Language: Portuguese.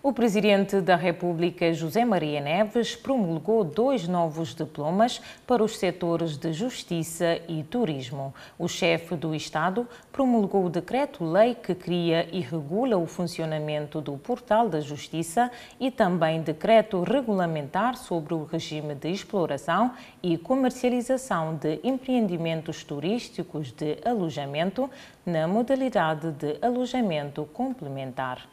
O Presidente da República, José Maria Neves, promulgou dois novos diplomas para os setores de Justiça e Turismo. O chefe do Estado promulgou o decreto-lei que cria e regula o funcionamento do Portal da Justiça e também decreto regulamentar sobre o regime de exploração e comercialização de empreendimentos turísticos de alojamento na modalidade de alojamento complementar.